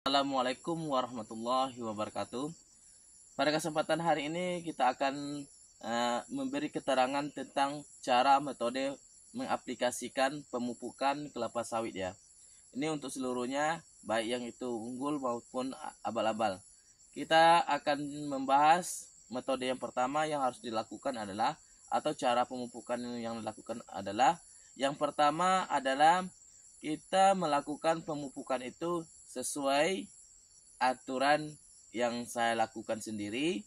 Assalamualaikum warahmatullahi wabarakatuh. Pada kesempatan hari ini kita akan uh, memberi keterangan tentang cara metode mengaplikasikan pemupukan kelapa sawit ya. Ini untuk seluruhnya baik yang itu unggul maupun abal-abal. Kita akan membahas metode yang pertama yang harus dilakukan adalah atau cara pemupukan yang dilakukan adalah yang pertama adalah kita melakukan pemupukan itu sesuai aturan yang saya lakukan sendiri,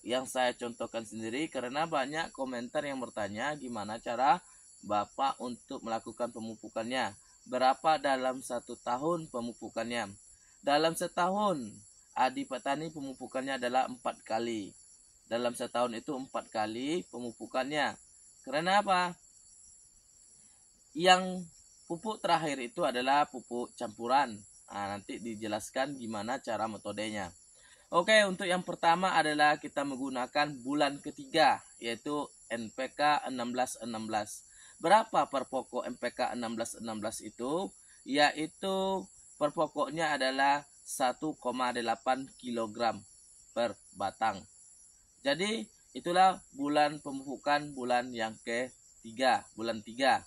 yang saya contohkan sendiri karena banyak komentar yang bertanya gimana cara Bapak untuk melakukan pemupukannya. Berapa dalam satu tahun pemupukannya? Dalam setahun, Adi Petani pemupukannya adalah empat kali. Dalam setahun itu empat kali pemupukannya. Karena apa? Yang pupuk terakhir itu adalah pupuk campuran Nah, nanti dijelaskan gimana cara metodenya. Oke, untuk yang pertama adalah kita menggunakan bulan ketiga, yaitu NPK 1616. Berapa per pokok NPK 1616 itu? Yaitu per pokoknya adalah 1,8 kg per batang. Jadi, itulah bulan pemupukan bulan yang ketiga, bulan tiga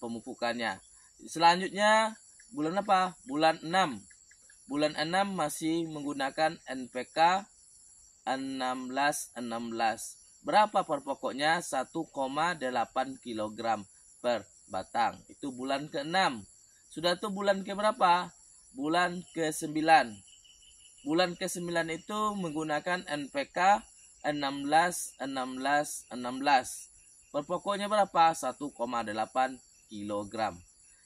pemupukannya. Selanjutnya bulan apa? Bulan 6. Bulan 6 masih menggunakan NPK 1616. Berapa per pokoknya? 1,8 kg per batang. Itu bulan ke-6. Sudah tuh bulan ke berapa? Bulan ke-9. Bulan ke-9 itu menggunakan NPK 16 16 16. Per pokoknya berapa? 1,8 kg.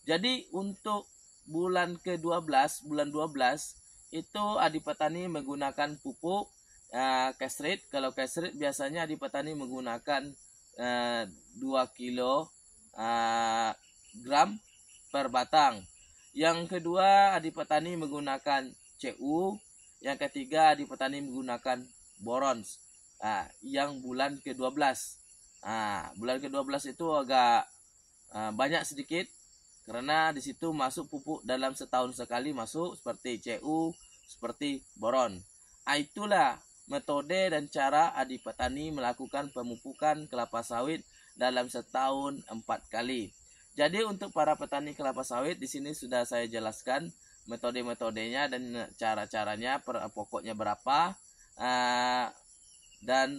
Jadi untuk bulan ke-12, bulan 12 itu adi petani menggunakan pupuk uh, Kalau kasrit biasanya adi petani menggunakan uh, eh, 2 kilo uh, gram per batang. Yang kedua adi petani menggunakan CU, yang ketiga adi petani menggunakan borons. Nah, yang bulan ke-12. Nah, bulan ke-12 itu agak uh, banyak sedikit karena di situ masuk pupuk dalam setahun sekali masuk seperti CU, seperti boron. Ah, itulah metode dan cara adik petani melakukan pemupukan kelapa sawit dalam setahun empat kali. Jadi untuk para petani kelapa sawit di sini sudah saya jelaskan metode-metodenya dan cara-caranya eh, pokoknya berapa ah, dan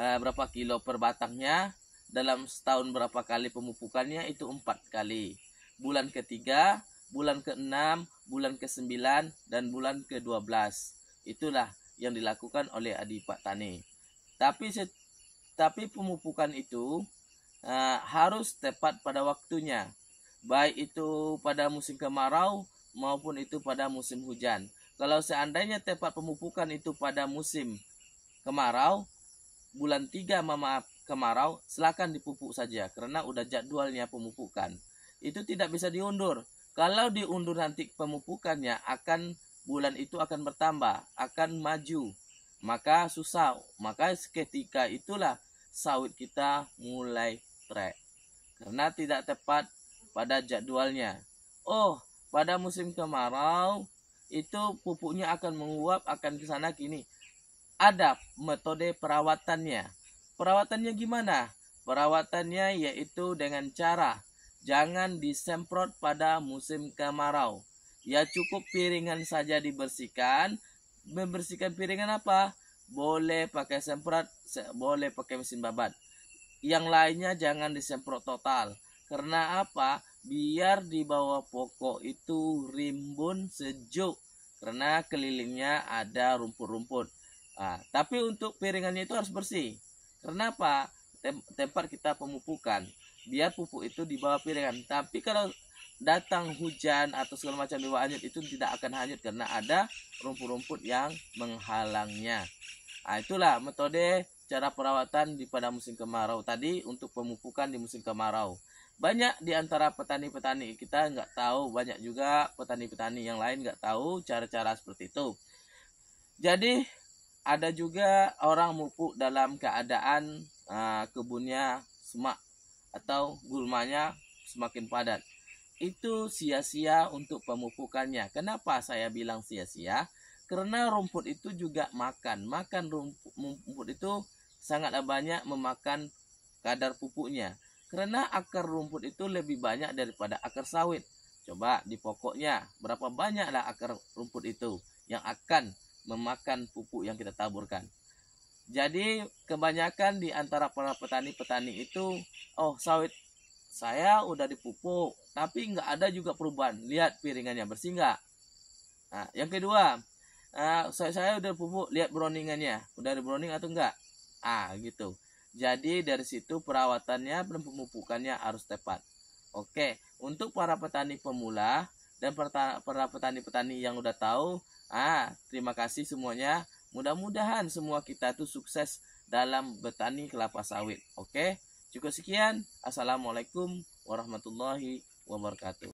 eh, berapa kilo per batangnya dalam setahun berapa kali pemupukannya itu empat kali bulan ketiga bulan keenam bulan ke sembilan dan bulan ke dua belas itulah yang dilakukan oleh adi pak Tani tapi tapi pemupukan itu uh, harus tepat pada waktunya baik itu pada musim kemarau maupun itu pada musim hujan kalau seandainya tepat pemupukan itu pada musim kemarau bulan tiga maaf kemarau, silakan dipupuk saja karena udah jadwalnya pemupukan. Itu tidak bisa diundur. Kalau diundur nanti pemupukannya akan bulan itu akan bertambah, akan maju. Maka susah, maka seketika itulah sawit kita mulai trek karena tidak tepat pada jadwalnya. Oh, pada musim kemarau itu pupuknya akan menguap akan ke sana kini. Ada metode perawatannya. Perawatannya gimana? Perawatannya yaitu dengan cara jangan disemprot pada musim kemarau. Ya cukup piringan saja dibersihkan. Membersihkan piringan apa? Boleh pakai semprot, boleh pakai mesin babat. Yang lainnya jangan disemprot total. Karena apa? Biar di bawah pokok itu rimbun sejuk karena kelilingnya ada rumput-rumput. Nah, tapi untuk piringannya itu harus bersih. Karena apa? Tem tempat kita pemupukan. Biar pupuk itu di bawah piringan. Tapi kalau datang hujan atau segala macam di hanyut itu tidak akan hanyut karena ada rumput-rumput yang menghalangnya. Nah, itulah metode cara perawatan di pada musim kemarau tadi untuk pemupukan di musim kemarau. Banyak di antara petani-petani kita nggak tahu, banyak juga petani-petani yang lain nggak tahu cara-cara seperti itu. Jadi ada juga orang mupuk dalam keadaan uh, kebunnya semak atau gulmanya semakin padat. Itu sia-sia untuk pemupukannya. Kenapa saya bilang sia-sia? Karena rumput itu juga makan. Makan rumput, rumput itu sangatlah banyak memakan kadar pupuknya. Karena akar rumput itu lebih banyak daripada akar sawit. Coba di pokoknya berapa banyaklah akar rumput itu yang akan memakan pupuk yang kita taburkan. Jadi kebanyakan di antara para petani-petani itu, oh sawit saya udah dipupuk, tapi nggak ada juga perubahan. Lihat piringannya bersih nggak? Nah, yang kedua, uh, eh, sawit saya udah pupuk, lihat browningannya, udah di browning atau enggak? Ah gitu. Jadi dari situ perawatannya dan pemupukannya harus tepat. Oke, untuk para petani pemula dan para petani-petani yang udah tahu Ah, terima kasih semuanya. Mudah-mudahan semua kita tuh sukses dalam bertani kelapa sawit. Oke, cukup sekian. Assalamualaikum warahmatullahi wabarakatuh.